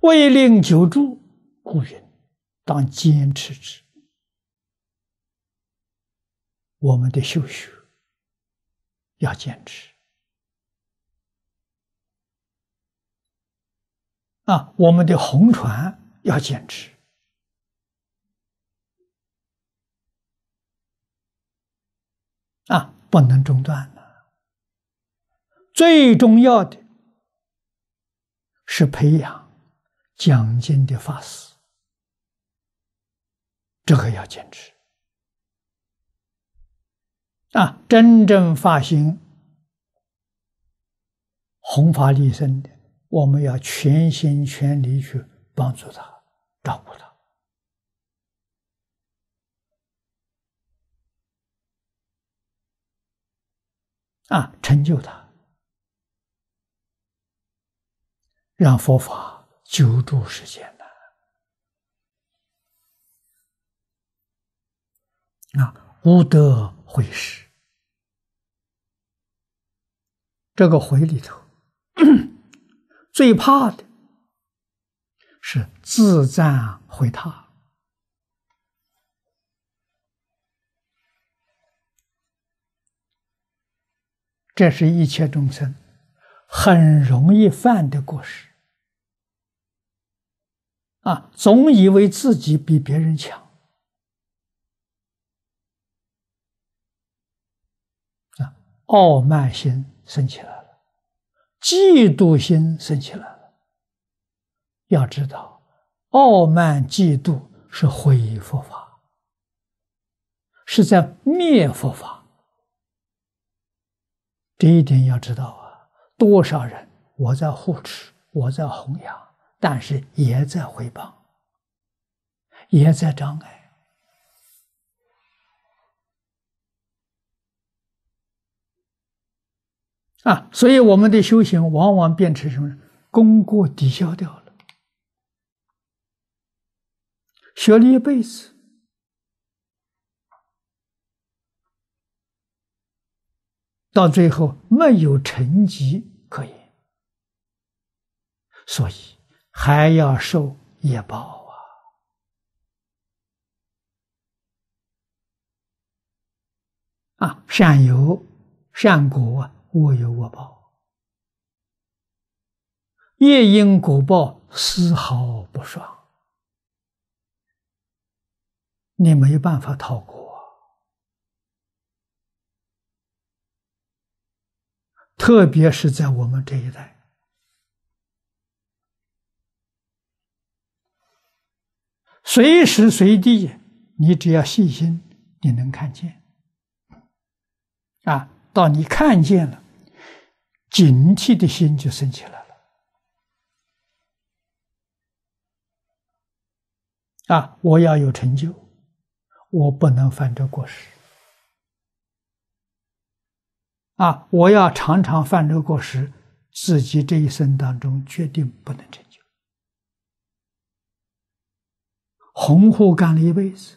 为令久住，故云当坚持之。我们的修学要坚持啊，我们的红船要坚持啊，不能中断了。最重要的是培养。讲经的法师，这个要坚持。啊，真正发心、弘法利生的，我们要全心全力去帮助他，照顾他，啊，成就他，让佛法。救助世间呢？那无德毁失，这个毁里头，最怕的是自赞毁他。这是一切众生很容易犯的过失。啊，总以为自己比别人强，啊，傲慢心升起来了，嫉妒心升起来了。要知道，傲慢、嫉妒是毁佛法，是在灭佛法。这一点要知道啊！多少人，我在护持，我在弘扬。但是也在回报，也在障碍啊！所以我们的修行往往变成什么？功过抵消掉了，学了一辈子，到最后没有成绩可以，所以。还要受业报啊！啊，善有善果啊，恶有恶报，业因果报丝毫不爽，你没有办法逃过。特别是在我们这一代。随时随地，你只要细心，你能看见。啊，到你看见了，警惕的心就升起来了。啊，我要有成就，我不能犯这个过失。啊，我要常常犯这个过失，自己这一生当中决定不能成。红户干了一辈子，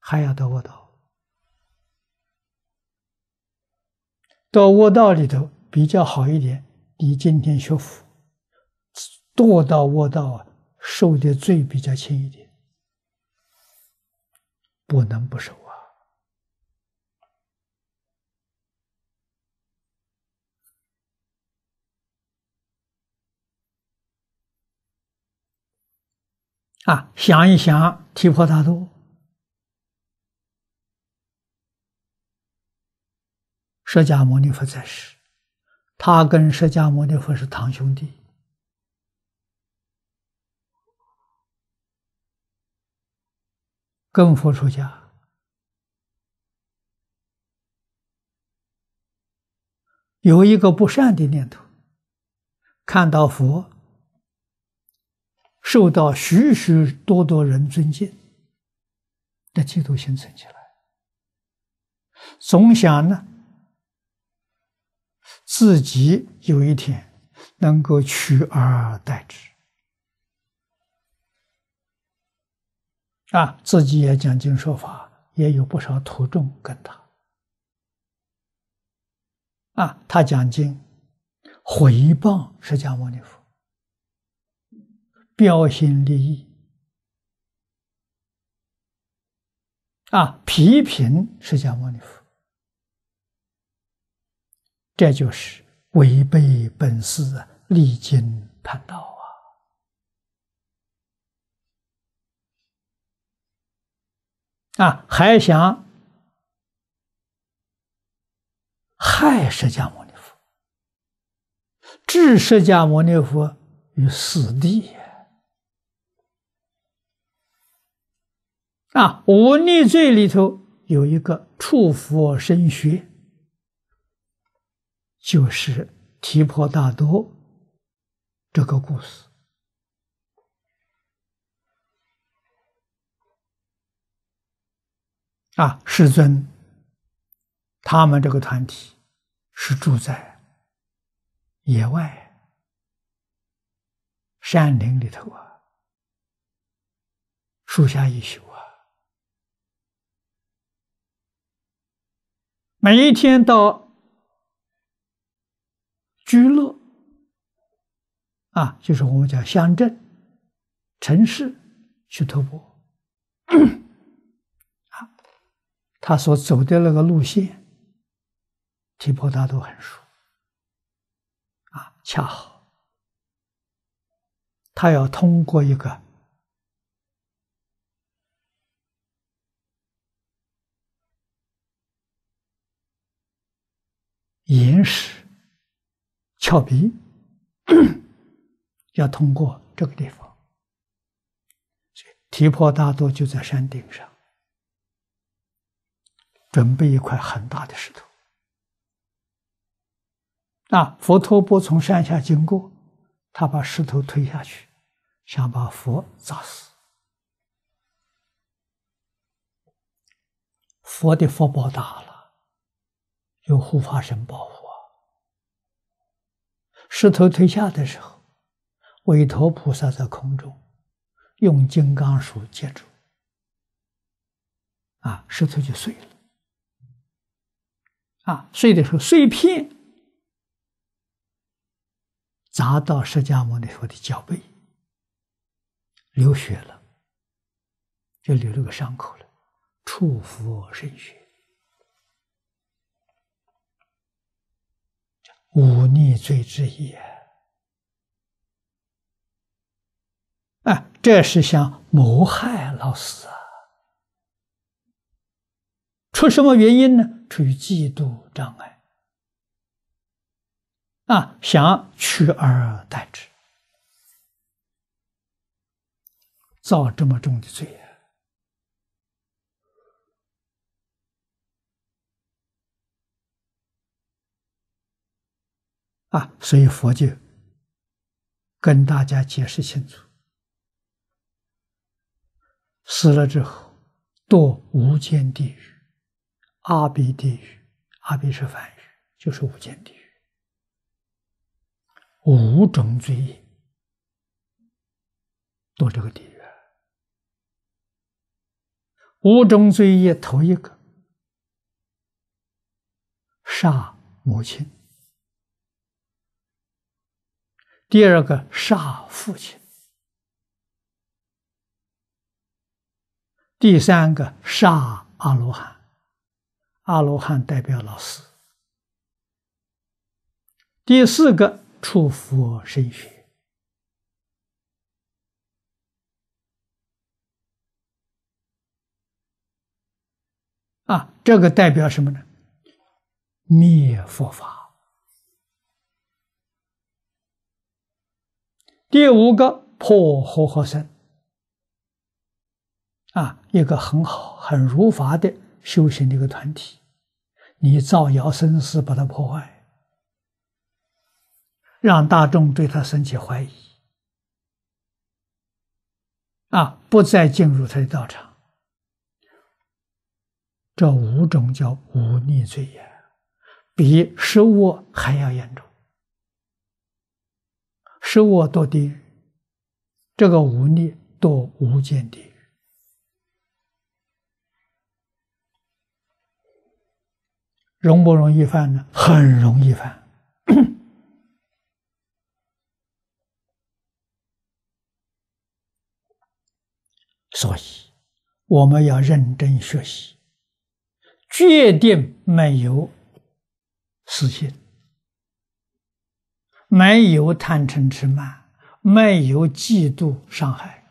还要到卧道。到卧道里头比较好一点，你今天学佛，堕到卧道啊，受的罪比较轻一点，不能不受。啊，想一想，提婆达多，释迦牟尼佛在世，他跟释迦牟尼佛是堂兄弟，跟佛出家，有一个不善的念头，看到佛。受到许许多多人尊敬的嫉妒心存起来，总想呢自己有一天能够取而代之啊！自己也讲经说法，也有不少徒众跟他啊，他讲经回报释迦牟尼佛。标新立异啊！批评释迦牟尼佛，这就是违背本啊，离经叛道啊！啊，还想害释迦牟尼佛，置释迦牟尼佛于死地！啊，五逆罪里头有一个触佛生学，就是提婆达多这个故事。啊，世尊，他们这个团体是住在野外山林里头啊，树下一宿。每一天到居乐啊，就是我们讲乡镇、城市去徒步，啊，他所走的那个路线，提婆达都很熟，啊，恰好他要通过一个。岩石、峭壁，要通过这个地方，提婆大多就在山顶上，准备一块很大的石头。那佛陀不从山下经过，他把石头推下去，想把佛砸死。佛的佛报大了。有护法神保护啊。石头推下的时候，韦陀菩萨在空中用金刚杵接住。啊，石头就碎了。啊，碎的时候碎片砸到释迦牟尼佛的脚背，流血了，就留了个伤口了，触福生血。忤逆罪之一，哎，这是想谋害老师。啊！出什么原因呢？出于嫉妒障碍，啊，想取而代之，造这么重的罪。啊，所以佛就跟大家解释清楚：死了之后堕无间地狱、阿鼻地狱。阿鼻是梵语，就是无间地狱。五种罪业堕这个地狱。五种罪业，头一个杀母亲。第二个杀父亲，第三个杀阿罗汉，阿罗汉代表老师。第四个出佛身血啊，这个代表什么呢？灭佛法。第五个破和合身，啊，一个很好很如法的修行的一个团体，你造谣生事把它破坏，让大众对他生起怀疑啊，不再进入他的道场。这五种叫忤逆罪呀，比十恶还要严重。是我多的，这个无力多无间地狱。容不容易犯呢？很容易犯，所以我们要认真学习，决定没有实现。没有贪嗔痴慢，没有嫉妒伤害，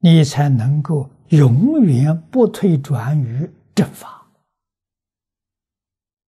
你才能够永远不退转于正法。